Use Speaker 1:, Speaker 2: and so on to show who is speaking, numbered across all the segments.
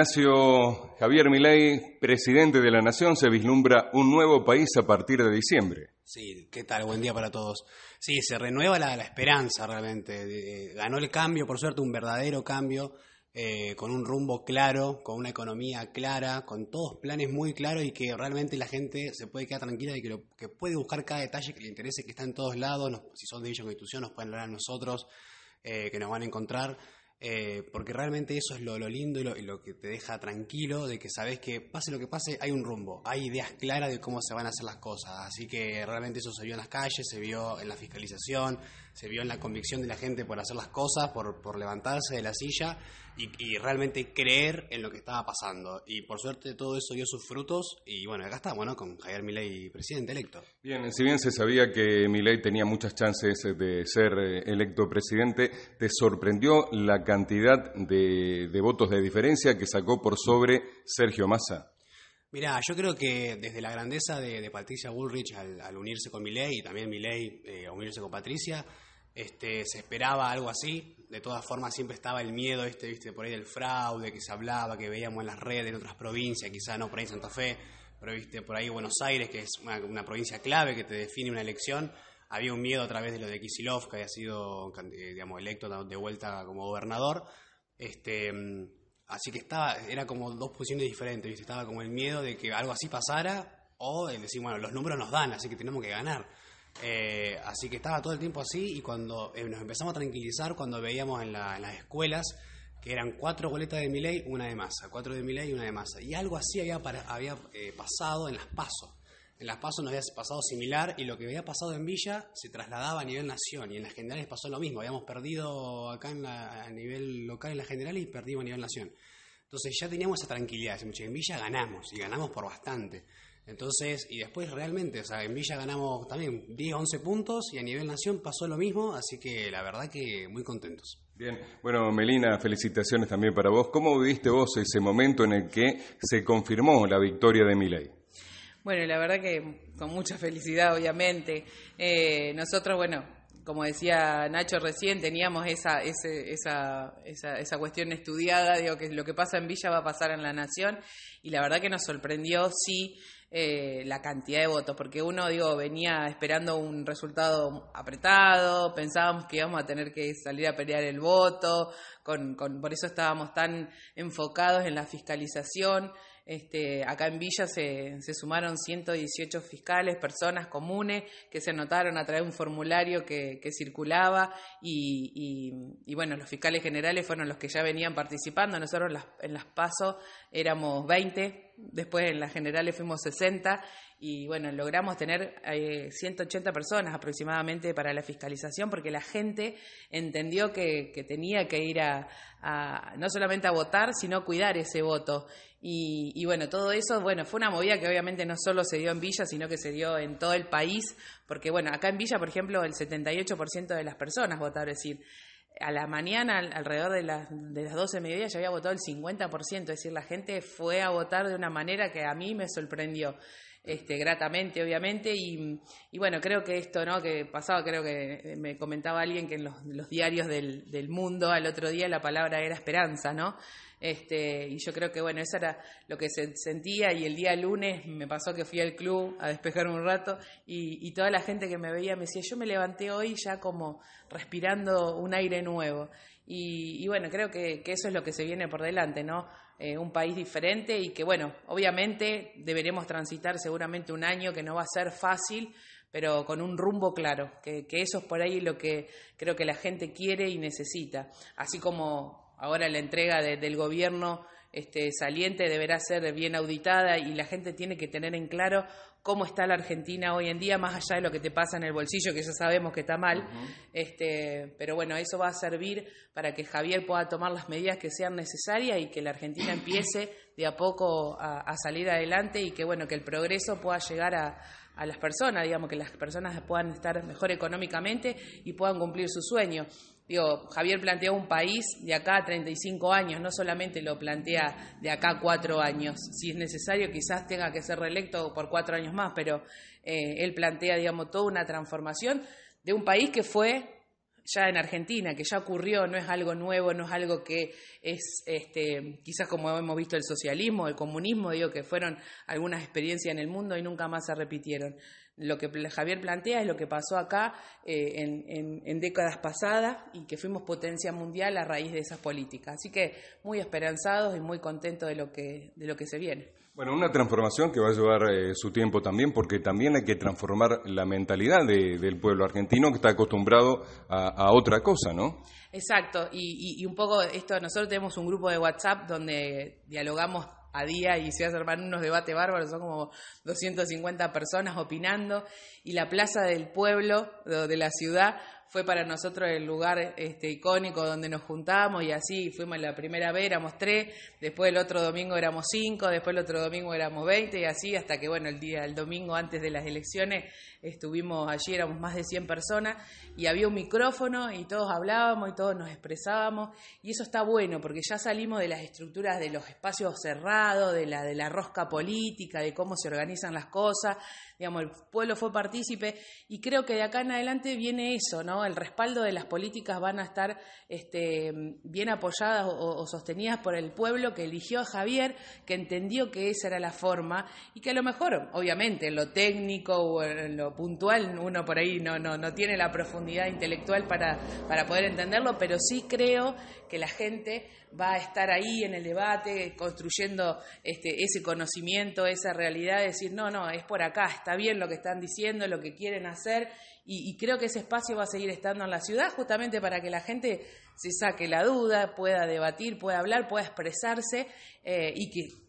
Speaker 1: Ignacio Javier Milei, presidente de la Nación, se vislumbra un nuevo país a partir de diciembre.
Speaker 2: Sí, ¿qué tal? Buen día para todos. Sí, se renueva la, esperanza realmente. Eh, ganó el cambio, por suerte, un verdadero cambio, eh, con un rumbo claro, con una economía clara, con todos planes muy claros y que realmente la gente se puede quedar tranquila y que, que puede buscar cada detalle que le interese, que está en todos lados. si son de dicha Constitución, nos pueden hablar a nosotros, eh, que nos van a encontrar. Eh, porque realmente eso es lo, lo lindo y lo, y lo, que te deja tranquilo, de que sabes que pase lo que pase, hay un rumbo, hay ideas claras de cómo se van a hacer las cosas. Así que realmente eso se vio en las calles, se vio en la fiscalización, se vio en la convicción de la gente por hacer las cosas, por, levantarse de la silla y, realmente creer en lo que estaba pasando. Y por suerte todo eso dio sus frutos y bueno, acá estamos, ¿no? Con Javier Milei presidente electo. Bien, si bien se
Speaker 1: sabía que Milei tenía muchas chances de ser eh, electo presidente, ¿te sorprendió la cantidad de, votos de diferencia que sacó por sobre Sergio Massa?
Speaker 2: Mira, yo creo que desde la grandeza de, Patricia Bullrich al, unirse con Milei y también Milei eh, a unirse con Patricia, este, se esperaba algo así, de todas formas siempre estaba el miedo este, viste, por ahí del fraude que se hablaba, que veíamos en las redes en otras provincias, quizás no por ahí Santa Fe, pero viste, por ahí Buenos Aires, que es una, provincia clave que te define una elección, había un miedo a través de lo de Kisilov, que había sido, eh, digamos, electo de vuelta como gobernador, este, mm, así que estaba, era como dos posiciones diferentes, estaba como el miedo de que algo así pasara, o el decir, bueno, los números nos dan, así que tenemos que ganar. Eh, así que estaba todo el tiempo así y cuando eh, nos empezamos a tranquilizar, cuando veíamos en, las escuelas que eran cuatro boletas de Miley, una de masa, cuatro de Miley y una de masa. Y algo así había, eh, pasado en las pasos. En las pasos nos había pasado similar y lo que había pasado en Villa se trasladaba a nivel nación y en las generales pasó lo mismo. Habíamos perdido acá a nivel local en las generales y perdimos a nivel nación. Entonces ya teníamos esa tranquilidad. en Villa ganamos y ganamos por bastante. Entonces, y después realmente, o sea, en Villa ganamos también 10, 11 puntos y a nivel nación pasó lo mismo, así que la verdad que muy contentos. Bien,
Speaker 1: bueno, Melina, felicitaciones también para vos. ¿Cómo viviste vos ese momento en el que se confirmó la victoria de Miley?
Speaker 3: Bueno, la verdad que con mucha felicidad, obviamente. Eh, nosotros, bueno, como decía Nacho recién, teníamos esa, esa, esa, esa, cuestión estudiada, digo que lo que pasa en Villa va a pasar en la Nación, y la verdad que nos sorprendió, sí, eh, la cantidad de votos, porque uno, digo, venía esperando un resultado apretado, pensábamos que íbamos a tener que salir a pelear el voto, por eso estábamos tan enfocados en la fiscalización este, acá en Villa se, sumaron 118 fiscales, personas comunes que se anotaron a través de un formulario que, circulaba y, bueno, los fiscales generales fueron los que ya venían participando. Nosotros en las PASO éramos 20, después en las generales fuimos 60 y bueno, logramos tener 180 eh, personas aproximadamente para la fiscalización porque la gente entendió que, tenía que ir no solamente a votar, sino cuidar ese voto. Y, bueno, todo eso, bueno, fue una movida que obviamente no solo se dio en Villa, sino que se dio en todo el país, porque bueno, acá en Villa, por ejemplo, el 78% de las personas votaron, es decir, a la mañana, alrededor de las, de las 12 de mediodía, ya había votado el 50%, es decir, la gente fue a votar de una manera que a mí me sorprendió este, gratamente, obviamente. Y, bueno, creo que esto, ¿no? Que pasaba, creo que me comentaba alguien que en los, diarios del, mundo al otro día la palabra era esperanza, ¿no? Este, y yo creo que, bueno, eso era lo que se sentía y el día lunes me pasó que fui al club a despejar un rato y, toda la gente que me veía me decía, yo me levanté hoy ya como respirando un aire nuevo. Y, bueno, creo que eso es lo que se viene por delante, ¿no? Eh, un país diferente y que, bueno, obviamente deberemos transitar seguramente un año que no va a ser fácil, pero con un rumbo claro, que, que eso es por ahí lo que creo que la gente quiere y necesita, así como ahora la entrega del gobierno este, saliente deberá ser bien auditada y la gente tiene que tener en claro cómo está la Argentina hoy en día, más allá de lo que te pasa en el bolsillo, que ya sabemos que está mal. este, pero bueno, eso va a servir para que Javier pueda tomar las medidas que sean necesarias y que la Argentina empiece de a poco a, salir adelante y que bueno, que el progreso pueda llegar a, a las personas, digamos, que las personas puedan estar mejor económicamente y puedan cumplir su sueño. Digo, Javier plantea un país de acá a 35 años, no solamente lo plantea de acá a 4 años. Si es necesario, quizás tenga que ser reelecto por cuatro años más, pero eh, él plantea, digamos, toda una transformación de un país que fue ya en Argentina, que ya ocurrió, no es algo nuevo, no es algo que es este, quizás como hemos visto el socialismo, el comunismo, digo que fueron algunas experiencias en el mundo y nunca más se repitieron. Lo que Javier plantea es lo que pasó acá eh, en, en, décadas pasadas y que fuimos potencia mundial a raíz de esas políticas. Así que muy esperanzados y muy contentos de lo que, de lo que se viene.
Speaker 1: Bueno, una transformación que va a llevar eh, su tiempo también, porque también hay que transformar la mentalidad del pueblo argentino que está acostumbrado a, otra cosa, ¿no?
Speaker 3: Exacto, y, y, un poco esto, nosotros tenemos un grupo de WhatsApp donde dialogamos a día y se hacen unos debates bárbaros, son como 250 personas opinando, y la plaza del pueblo, de la ciudad, fue para nosotros el lugar este, icónico donde nos juntábamos y así fuimos la primera vez, éramos tres, después el otro domingo éramos cinco, después el otro domingo éramos veinte y así hasta que, bueno, el día, el domingo antes de las elecciones estuvimos allí, éramos más de 100 personas y había un micrófono y todos hablábamos y todos nos expresábamos y eso está bueno porque ya salimos de las estructuras de los espacios cerrados, de la, de la rosca política, de cómo se organizan las cosas, Digamos, el pueblo fue partícipe y creo que de acá en adelante viene eso, ¿no? El respaldo de las políticas van a estar este, bien apoyadas o, sostenidas por el pueblo que eligió a Javier, que entendió que esa era la forma y que a lo mejor, obviamente, en lo técnico o en lo puntual, uno por ahí no, no, no tiene la profundidad intelectual para, para poder entenderlo, pero sí creo que la gente va a estar ahí en el debate, construyendo este, ese conocimiento, esa realidad, decir, no, no, es por acá, está bien lo que están diciendo, lo que quieren hacer, y, creo que ese espacio va a seguir estando en la ciudad justamente para que la gente se saque la duda, pueda debatir, pueda hablar, pueda expresarse eh, y que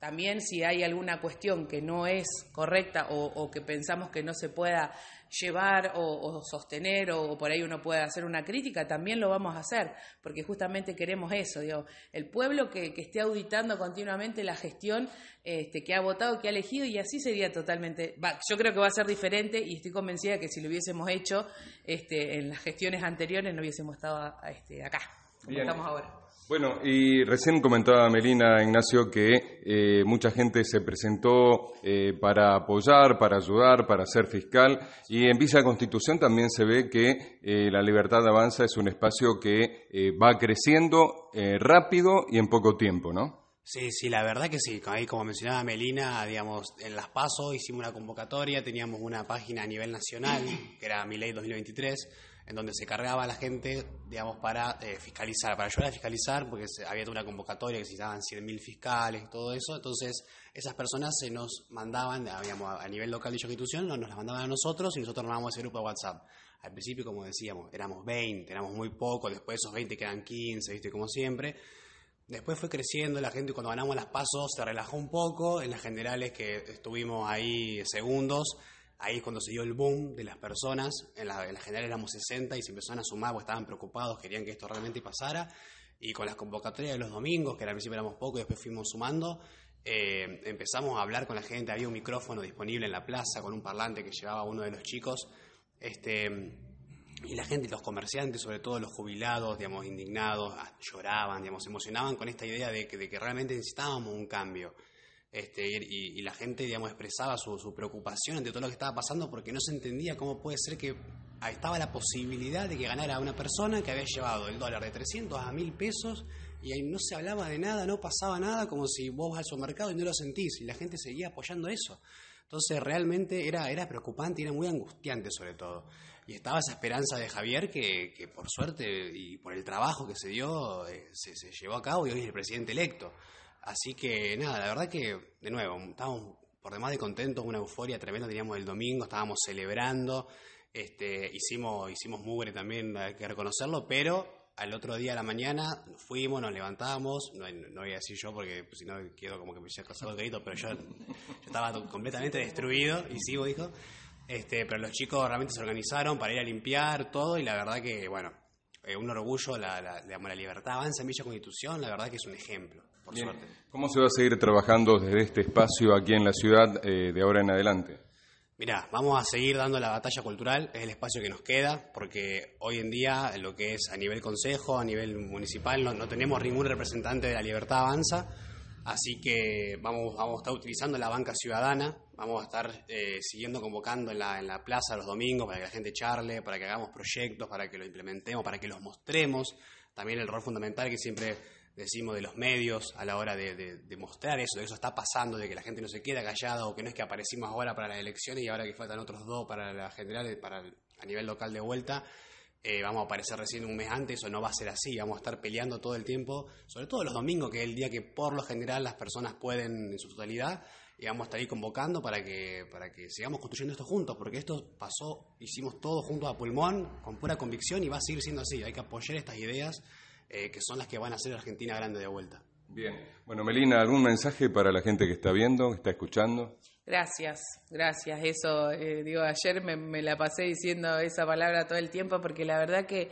Speaker 3: también si hay alguna cuestión que no es correcta o, que pensamos que no se pueda llevar o, sostener o, por ahí uno pueda hacer una crítica, también lo vamos a hacer, porque justamente queremos eso. Digo, el pueblo que, esté auditando continuamente la gestión este, que ha votado, que ha elegido, y así sería totalmente... yo creo que va a ser diferente y estoy convencida que si lo hubiésemos hecho este, en las gestiones anteriores no hubiésemos estado este, acá, como estamos
Speaker 1: ahora. Bueno, y recién comentaba Melina Ignacio que eh, mucha gente se presentó eh, para apoyar, para ayudar, para ser fiscal, y en Villa Constitución también se ve que eh, la libertad de avanza es un espacio que va creciendo rápido y en poco tiempo, ¿no?
Speaker 2: Sí, sí, la verdad que sí. Ahí, como mencionaba Melina, digamos, en Las pasos hicimos una convocatoria, teníamos una página a nivel nacional, que era Ley 2023 en donde se cargaba la gente, digamos, para eh, fiscalizar, para ayudar a fiscalizar, porque había toda una convocatoria que necesitaban 100.000 fiscales y todo eso. Entonces, esas personas se nos mandaban, a nivel local de dicha institución, nos las mandaban a nosotros y nosotros armábamos ese grupo de WhatsApp. Al principio, como decíamos, éramos 20, éramos muy pocos, después esos 20 quedan 15, ¿viste? Como siempre. Después fue creciendo, la gente y cuando ganamos las pasos se relajó un poco, en las generales que estuvimos ahí segundos, Ahí es cuando se dio el boom de las personas. En la, general éramos 60 y se empezaron a sumar porque estaban preocupados, querían que esto realmente pasara. Y con las convocatorias de los domingos, que al principio éramos pocos y después fuimos sumando, eh, empezamos a hablar con la gente. Había un micrófono disponible en la plaza con un parlante que llevaba uno de los chicos. Este, y la gente, los comerciantes, sobre todo los jubilados, digamos, indignados, lloraban, digamos, emocionaban con esta idea de que, de que realmente necesitábamos un cambio. Este, y, la gente, digamos, expresaba su, preocupación ante todo lo que estaba pasando porque no se entendía cómo puede ser que estaba la posibilidad de que ganara una persona que había llevado el dólar de 300 a 1000 pesos y ahí no se hablaba de nada, no pasaba nada, como si vos vas al supermercado y no lo sentís y la gente seguía apoyando eso. Entonces realmente era, era preocupante, era muy angustiante sobre todo. Y estaba esa esperanza de Javier que, por suerte y por el trabajo que se dio, eh, se, se llevó a cabo y hoy es el presidente electo. Así que nada, la verdad que, de nuevo, estábamos por demás de contentos, una euforia tremenda teníamos el domingo, estábamos celebrando, este, hicimos, hicimos mugre también, hay que reconocerlo, pero al otro día a la mañana fuimos, nos levantamos, no, voy a decir yo porque si no quedo como que me hice casado el grito, pero yo, estaba completamente destruido, y sigo, dijo. Este, pero los chicos realmente se organizaron para ir a limpiar todo y la verdad que, bueno, un orgullo, la, la, la libertad avanza en Villa Constitución, la verdad que es un ejemplo. ¿Cómo se
Speaker 1: va a seguir trabajando desde este espacio aquí en la ciudad eh, de ahora en adelante?
Speaker 2: Mira, vamos a seguir dando la batalla cultural, es el espacio que nos queda, porque hoy en día lo que es a nivel consejo, a nivel municipal, no, tenemos ningún representante de la libertad avanza, así que vamos, a estar utilizando la banca ciudadana, vamos a estar eh, siguiendo convocando en la, plaza los domingos para que la gente charle, para que hagamos proyectos, para que lo implementemos, para que los mostremos, también el rol fundamental que siempre decimos, de los medios a la hora de, mostrar eso, de que eso está pasando, de que la gente no se queda callada o que no es que aparecimos ahora para las elecciones y ahora que faltan otros dos para la general, para a nivel local de vuelta, eh, vamos a aparecer recién un mes antes, eso no va a ser así, vamos a estar peleando todo el tiempo, sobre todo los domingos, que es el día que por lo general las personas pueden en su totalidad, y vamos a estar ahí convocando para que, para que sigamos construyendo esto juntos, porque esto pasó, hicimos todo juntos a pulmón, con pura convicción, y va a seguir siendo así, hay que apoyar estas ideas eh, que son las que van a hacer Argentina grande de vuelta. Bien,
Speaker 1: bueno, Melina, ¿algún mensaje para la gente que está viendo, que está escuchando?
Speaker 3: Gracias, gracias. Eso, eh, digo, ayer me, la pasé diciendo esa palabra todo el tiempo porque la verdad que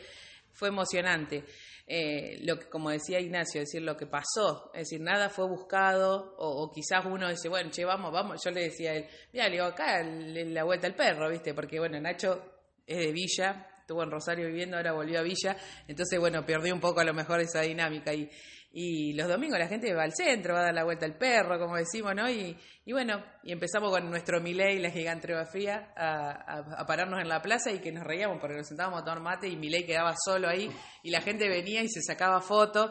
Speaker 3: fue emocionante. Eh, lo que, como decía Ignacio, decir, lo que pasó, es decir, nada fue buscado, o, quizás uno dice, bueno, che, vamos, vamos, yo le decía a él, mira, le digo, acá la vuelta al perro, ¿viste? Porque, bueno, Nacho es de Villa, estuvo en Rosario viviendo, ahora volvió a Villa, entonces bueno, perdí un poco a lo mejor esa dinámica y, y los domingos la gente va al centro, va a dar la vuelta al perro, como decimos, ¿no? Y, y bueno, y empezamos con nuestro Miley, la gigante fría, a, a, a, pararnos en la plaza y que nos reíamos porque nos sentábamos a tomar mate y Miley quedaba solo ahí y la gente venía y se sacaba fotos.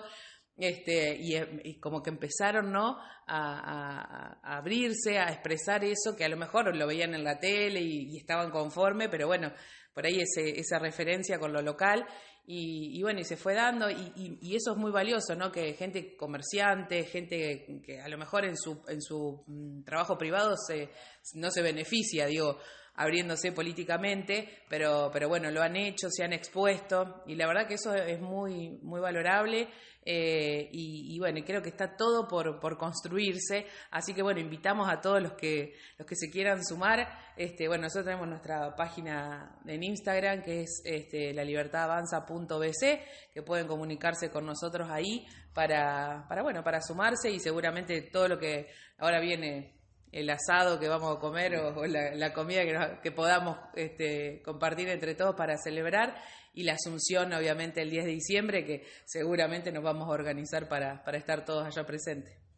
Speaker 3: Este, y, como que empezaron ¿no? A, a, abrirse, a expresar eso, que a lo mejor lo veían en la tele y, y estaban conforme, pero bueno, por ahí ese, esa referencia con lo local y, bueno, y se fue dando y, y, eso es muy valioso, ¿no? Que gente comerciante, gente que a lo mejor en su, en su mm, trabajo privado se, no se beneficia, digo, abriéndose políticamente, pero, pero bueno, lo han hecho, se han expuesto y la verdad que eso es muy, muy valorable eh, y, y, bueno, creo que está todo por, construirse, así que bueno, invitamos a todos los que, los que se quieran sumar, este, bueno, nosotros tenemos nuestra página en Instagram que es este, lalibertadavanza.bc, que pueden comunicarse con nosotros ahí para, para, bueno, para sumarse y seguramente todo lo que ahora viene el asado que vamos a comer o, la, comida que, podamos este, compartir entre todos para celebrar y la Asunción, obviamente, el 10 de diciembre, que seguramente nos vamos a organizar para, para estar todos allá presentes.